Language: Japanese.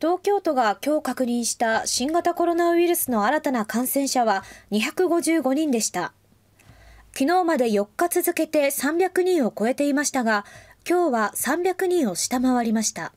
東京都が今日確認した新型コロナウイルスの新たな感染者は255人でした。昨日まで4日続けて300人を超えていましたが、今日は300人を下回りました。